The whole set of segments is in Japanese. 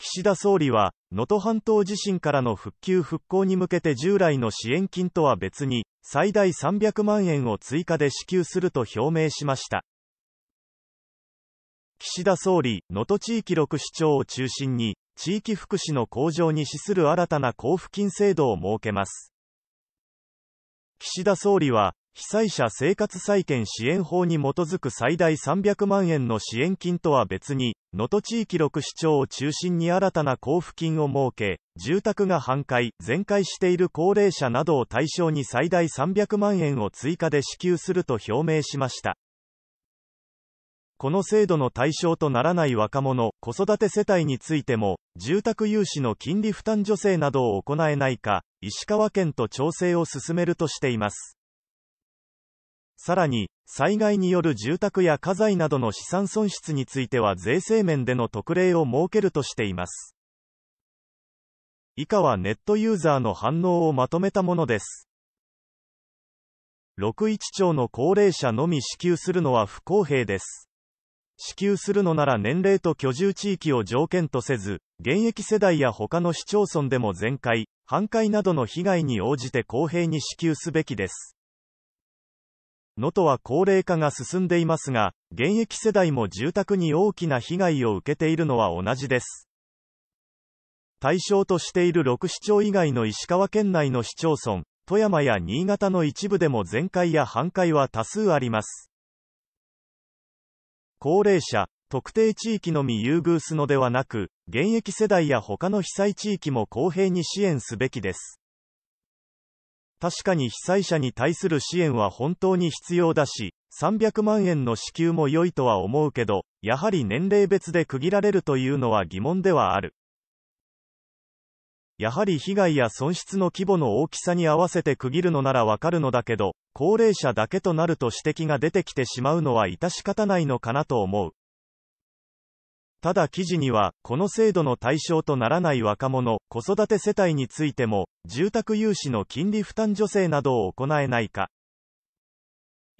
岸田総理は、能登半島地震からの復旧復興に向けて従来の支援金とは別に、最大300万円を追加で支給すると表明しました。岸田総理、能登地域6市長を中心に、地域福祉の向上に資する新たな交付金制度を設けます。岸田総理は、被災者生活再建支援法に基づく最大300万円の支援金とは別に、能登地域6市町を中心に新たな交付金を設け、住宅が半壊、全壊している高齢者などを対象に最大300万円を追加で支給すると表明しました。この制度の対象とならない若者、子育て世帯についても、住宅融資の金利負担助成などを行えないか、石川県と調整を進めるとしています。さらに、災害による住宅や家財などの資産損失については税制面での特例を設けるとしています。以下はネットユーザーの反応をまとめたものです。61兆の高齢者のみ支給するのは不公平です。支給するのなら年齢と居住地域を条件とせず、現役世代や他の市町村でも全開、半壊などの被害に応じて公平に支給すべきです。能登は高齢化が進んでいますが、現役世代も住宅に大きな被害を受けているのは同じです。対象としている6市町以外の石川県内の市町村、富山や新潟の一部でも全壊や半壊は多数あります。高齢者、特定地域のみ優遇すのではなく、現役世代や他の被災地域も公平に支援すべきです。確かに被災者に対する支援は本当に必要だし、300万円の支給も良いとは思うけど、やはり年齢別で区切られるというのは疑問ではある。やはり被害や損失の規模の大きさに合わせて区切るのならわかるのだけど、高齢者だけとなると指摘が出てきてしまうのは致し方ないのかなと思う。ただ記事には、この制度の対象とならない若者、子育て世帯についても、住宅融資の金利負担助成などを行えないか、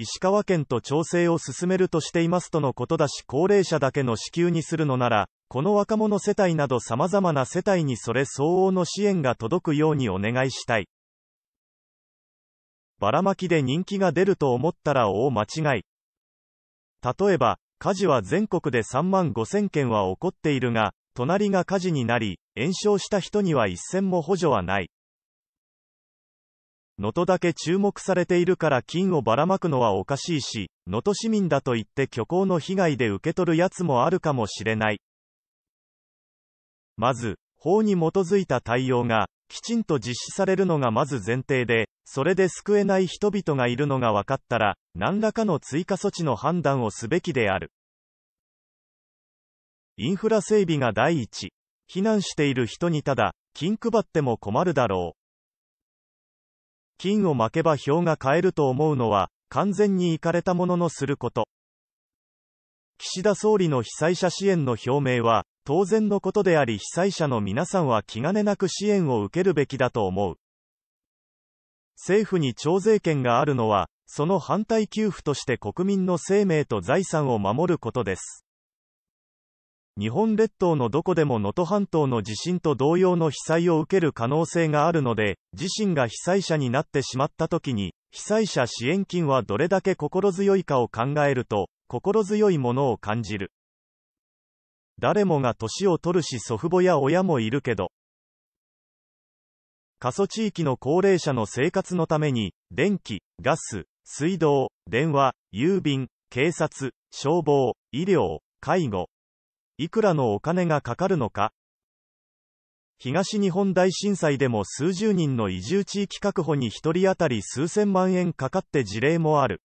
石川県と調整を進めるとしていますとのことだし高齢者だけの支給にするのなら、この若者世帯など様々な世帯にそれ相応の支援が届くようにお願いしたい。ばらまきで人気が出ると思ったら大間違い。例えば、火事は全国で3万5000件は起こっているが、隣が火事になり、延焼した人には一銭も補助はない。能登だけ注目されているから金をばらまくのはおかしいし、能登市民だと言って虚構の被害で受け取るやつもあるかもしれない。まず、法に基づいた対応が、きちんと実施されるのがまず前提で、それで救えない人々がいるのが分かったら、何らかの追加措置の判断をすべきである。インフラ整備が第一。避難している人にただ、金配っても困るだろう。金を巻けば票が買えると思うのは、完全にいかれたもののすること。岸田総理の被災者支援の表明は、当然のことであり被災者の皆さんは気兼ねなく支援を受けるべきだと思う。政府に徴税権があるのは、その反対給付として国民の生命と財産を守ることです。日本列島のどこでも能登半島の地震と同様の被災を受ける可能性があるので、自身が被災者になってしまった時に、被災者支援金はどれだけ心強いかを考えると、心強いものを感じる。誰もが年を取るし祖父母や親もいるけど、過疎地域の高齢者の生活のために、電気、ガス、水道、電話、郵便、警察、消防、医療、介護、いくらのお金がかかるのか東日本大震災でも数十人の移住地域確保に1人当たり数千万円かかって事例もある。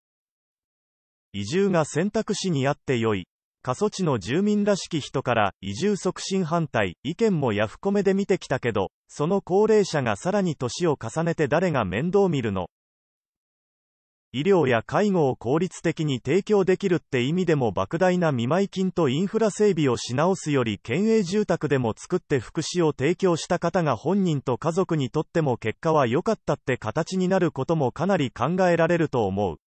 移住が選択肢にあってよい。過疎地の住民らしき人から移住促進反対意見もヤフコメで見てきたけどその高齢者がさらに年を重ねて誰が面倒見るの医療や介護を効率的に提供できるって意味でも莫大な見舞い金とインフラ整備をし直すより県営住宅でも作って福祉を提供した方が本人と家族にとっても結果は良かったって形になることもかなり考えられると思う。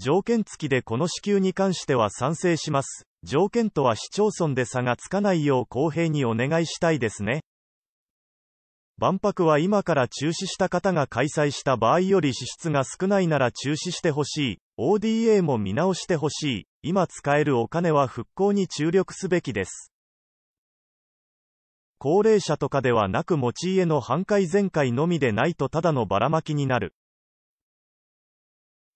条件付きでこの支給に関しては賛成します。条件とは市町村で差がつかないよう公平にお願いしたいですね。万博は今から中止した方が開催した場合より支出が少ないなら中止してほしい。ODA も見直してほしい。今使えるお金は復興に注力すべきです。高齢者とかではなく持ち家の半壊全壊のみでないとただのばらまきになる。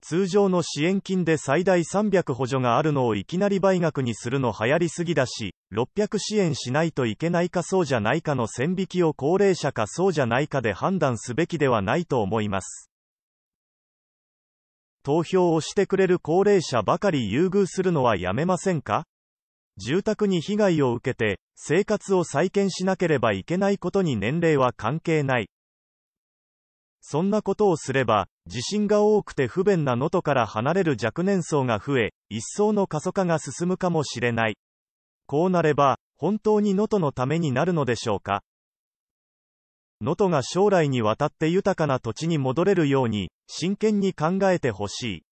通常の支援金で最大300補助があるのをいきなり倍額にするの流行りすぎだし、600支援しないといけないかそうじゃないかの線引きを高齢者かそうじゃないかで判断すべきではないと思います。投票をしてくれる高齢者ばかり優遇するのはやめませんか住宅に被害を受けて、生活を再建しなければいけないことに年齢は関係ない。そんなことをすれば、地震が多くて不便な能登から離れる若年層が増え、一層の過疎化が進むかもしれない。こうなれば、本当に能登のためになるのでしょうか能登が将来にわたって豊かな土地に戻れるように、真剣に考えてほしい。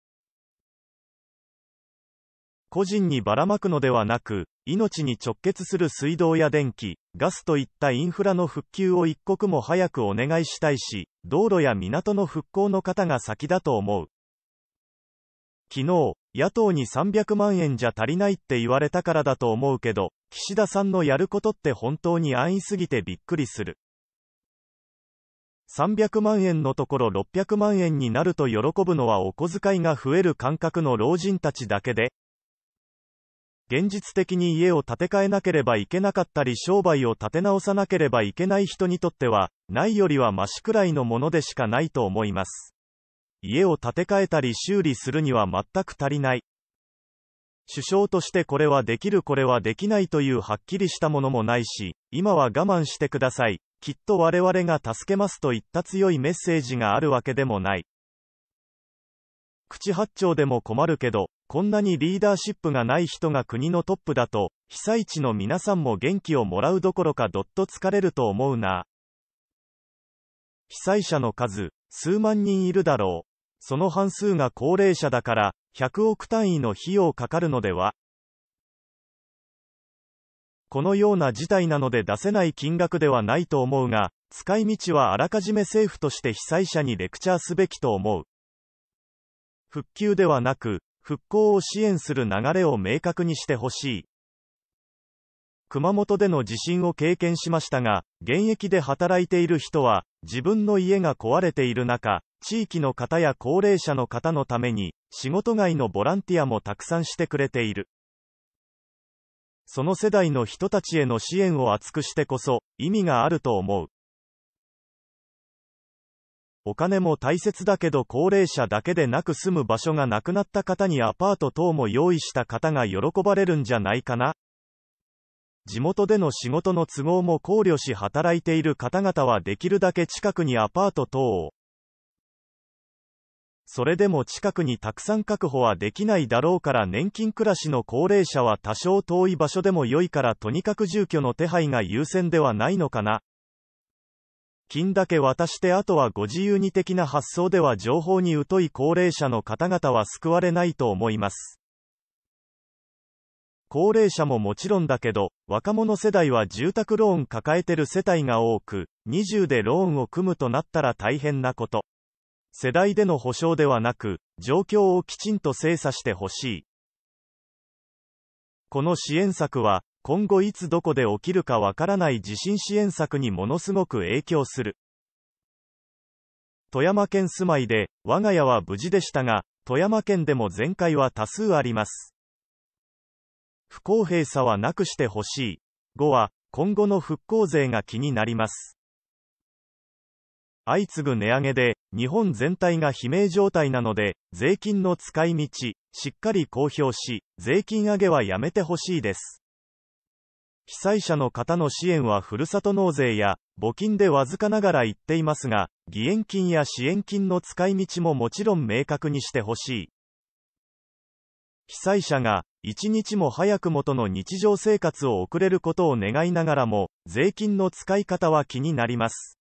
個人にばらまくのではなく、命に直結する水道や電気、ガスといったインフラの復旧を一刻も早くお願いしたいし、道路や港の復興の方が先だと思う。昨日、野党に300万円じゃ足りないって言われたからだと思うけど、岸田さんのやることって本当に安易すぎてびっくりする。300万円のところ600万円になると喜ぶのはお小遣いが増える感覚の老人たちだけで、現実的に家を建て替えなければいけなかったり商売を立て直さなければいけない人にとっては、ないよりはマシくらいのものでしかないと思います。家を建て替えたり修理するには全く足りない。首相としてこれはできるこれはできないというはっきりしたものもないし、今は我慢してください。きっと我々が助けますといった強いメッセージがあるわけでもない。口八丁でも困るけど、こんなにリーダーシップがない人が国のトップだと、被災地の皆さんも元気をもらうどころかどっと疲れると思うな。被災者の数、数万人いるだろう。その半数が高齢者だから、100億単位の費用かかるのではこのような事態なので出せない金額ではないと思うが、使い道はあらかじめ政府として被災者にレクチャーすべきと思う。復旧ではなく、復興を支援する流れを明確にしてほしい。熊本での地震を経験しましたが、現役で働いている人は、自分の家が壊れている中、地域の方や高齢者の方のために、仕事外のボランティアもたくさんしてくれている。その世代の人たちへの支援を厚くしてこそ、意味があると思う。お金も大切だけど高齢者だけでなく住む場所がなくなった方にアパート等も用意した方が喜ばれるんじゃないかな。地元での仕事の都合も考慮し働いている方々はできるだけ近くにアパート等を。それでも近くにたくさん確保はできないだろうから年金暮らしの高齢者は多少遠い場所でも良いからとにかく住居の手配が優先ではないのかな。金だけ渡してあとはご自由に的な発想では情報に疎い高齢者の方々は救われないと思います。高齢者ももちろんだけど、若者世代は住宅ローン抱えてる世帯が多く、20でローンを組むとなったら大変なこと。世代での保障ではなく、状況をきちんと精査してほしい。この支援策は、今後いつどこで起きるかわからない地震支援策にものすごく影響する。富山県住まいで、我が家は無事でしたが、富山県でも全壊は多数あります。不公平さはなくしてほしい。5は、今後の復興税が気になります。相次ぐ値上げで、日本全体が悲鳴状態なので、税金の使い道、しっかり公表し、税金上げはやめてほしいです。被災者の方の支援はふるさと納税や募金でわずかながら言っていますが、義援金や支援金の使い道ももちろん明確にしてほしい。被災者が一日も早く元の日常生活を送れることを願いながらも、税金の使い方は気になります。